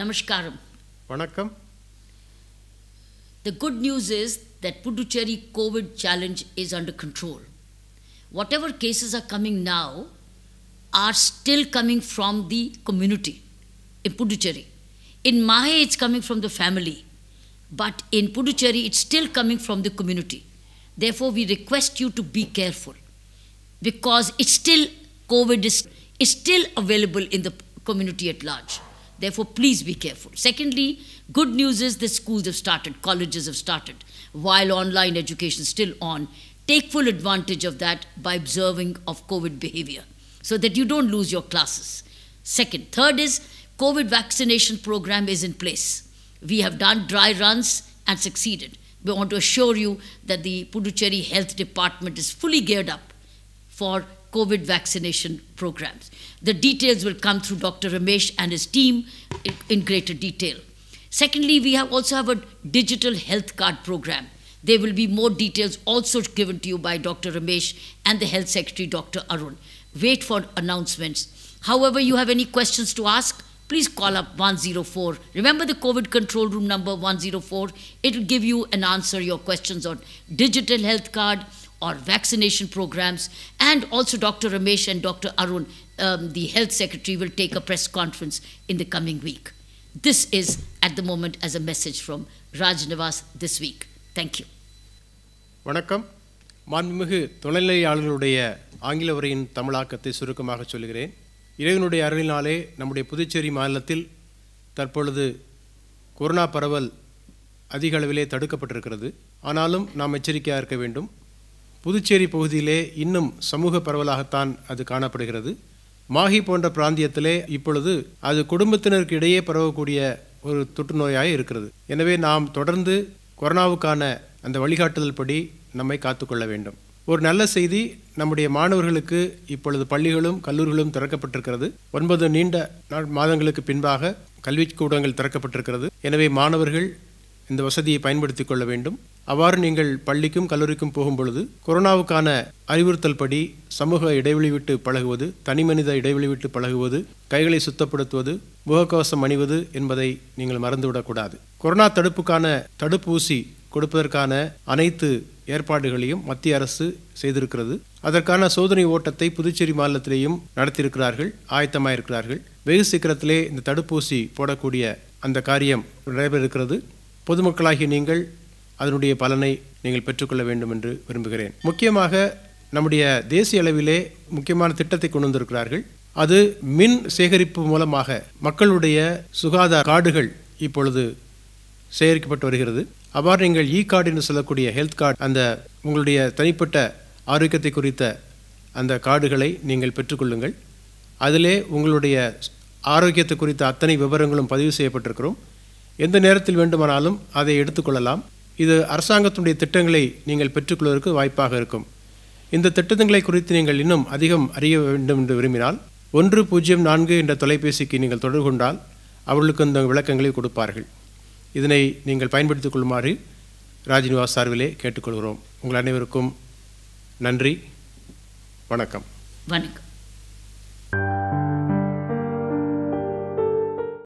Namaskaram. Vanakkam. The good news is that Puducherry COVID challenge is under control. Whatever cases are coming now are still coming from the community in Puducherry. In Mahe, it's coming from the family, but in Puducherry, it's still coming from the community. Therefore, we request you to be careful because it's still COVID is, is still available in the community at large. Therefore, please be careful. Secondly, good news is the schools have started, colleges have started, while online education is still on. Take full advantage of that by observing of COVID behavior so that you don't lose your classes. Second, third is COVID vaccination program is in place. We have done dry runs and succeeded. We want to assure you that the Puducherry Health Department is fully geared up for COVID vaccination programs. The details will come through Dr. Ramesh and his team in, in greater detail. Secondly, we have also have a digital health card program. There will be more details also given to you by Dr. Ramesh and the Health Secretary, Dr. Arun. Wait for announcements. However, you have any questions to ask, please call up 104. Remember the COVID control room number 104. It will give you an answer, your questions on digital health card, or vaccination programs. And also Dr. Ramesh and Dr. Arun, um, the health secretary, will take a press conference in the coming week. This is at the moment as a message from Raj this week. Thank you. வணக்கம் மாண்புமிகு துணைநிலை ஆங்கில உரையின் தமிழாக்கத்தை சுருக்கமாக சொல்கிறேன் இறைவனுடைய அருளினாலே நம்முடைய புதுச்சேரி மாநிலத்தில் தற்பொழுது கொரோனா பரவல் அதிக அளவிலே தடுக்கப்பட்டிருக்கிறது ஆனாலும் நாம் எச்சரிக்கையாக இருக்க வேண்டும் புதுச்சேரி பகுதியிலே இன்னும் சமூக பரவலாகத்தான் அது காணப்படுகிறது மாஹி போன்ற பிராந்தியத்திலே இப்பொழுது அது குடும்பத்தினருக்கு இடையே பரவக்கூடிய ஒரு தொற்றுநோயாக இருக்கிறது எனவே நாம் தொடர்ந்து கொரோனாவுக்கான அந்த வழிகாட்டுதல் படி நம்மை காத்துக்கொள்ள வேண்டும் ஒரு நல்ல செய்தி நம்முடைய மாணவர்களுக்கு இப்பொழுது பள்ளிகளும் கல்லூரிகளும் திறக்கப்பட்டிருக்கிறது ஒன்பது நீண்ட மாதங்களுக்கு பின்பாக கல்விக்கூடங்கள் திறக்கப்பட்டிருக்கிறது எனவே மாணவர்கள் இந்த வசதியை பயன்படுத்திக் கொள்ள வேண்டும் அவ்வாறு நீங்கள் பள்ளிக்கும் கல்லூரிக்கும் போகும் பொழுது கொரோனாவுக்கான அறிவுறுத்தல் படி சமூக இடைவெளி விட்டு பழகுவது தனிமனித இடைவெளி விட்டு பழகுவது கைகளை சுத்தப்படுத்துவது முகக்கவசம் அணிவது என்பதை நீங்கள் மறந்துவிடக்கூடாது கொரோனா தடுப்புக்கான தடுப்பூசி கொடுப்பதற்கான அனைத்து ஏற்பாடுகளையும் மத்திய அரசு செய்திருக்கிறது அதற்கான சோதனை ஓட்டத்தை புதுச்சேரி மாநிலத்திலேயும் நடத்தியிருக்கிறார்கள் ஆயத்தமாக இருக்கிறார்கள் வெகு சீக்கிரத்திலே இந்த தடுப்பூசி போடக்கூடிய அந்த காரியம் நடைபெற இருக்கிறது பொதுமக்களாகிய நீங்கள் அதனுடைய பலனை நீங்கள் பெற்றுக்கொள்ள வேண்டும் என்று விரும்புகிறேன் முக்கியமாக நம்முடைய தேசிய அளவிலே முக்கியமான திட்டத்தை கொண்டு வந்திருக்கிறார்கள் அது மின் சேகரிப்பு மூலமாக மக்களுடைய சுகாதார கார்டுகள் இப்பொழுது சேகரிக்கப்பட்டு வருகிறது அவ்வாறு நீங்கள் இ கார்டு என்று சொல்லக்கூடிய ஹெல்த் கார்டு அந்த உங்களுடைய தனிப்பட்ட ஆரோக்கியத்தை குறித்த அந்த கார்டுகளை நீங்கள் பெற்றுக்கொள்ளுங்கள் அதிலே உங்களுடைய ஆரோக்கியத்தை குறித்த அத்தனை விவரங்களும் பதிவு செய்யப்பட்டிருக்கிறோம் எந்த நேரத்தில் வேண்டுமானாலும் அதை எடுத்துக்கொள்ளலாம் இது அரசாங்கத்தினுடைய திட்டங்களை நீங்கள் பெற்றுக்கொள்வதற்கு வாய்ப்பாக இருக்கும் இந்த திட்டங்களை குறித்து நீங்கள் இன்னும் அதிகம் அறிய வேண்டும் என்று விரும்பினால் ஒன்று பூஜ்ஜியம் நான்கு என்ற தொலைபேசிக்கு நீங்கள் தொடர்பு கொண்டால் அவர்களுக்கு இந்த விளக்கங்களை கொடுப்பார்கள் இதனை நீங்கள் பயன்படுத்திக் கொள்ளுமாறு ராஜ்நிவாஸ் சார்பிலே கேட்டுக்கொள்கிறோம் உங்கள் அனைவருக்கும் நன்றி வணக்கம் வணக்கம்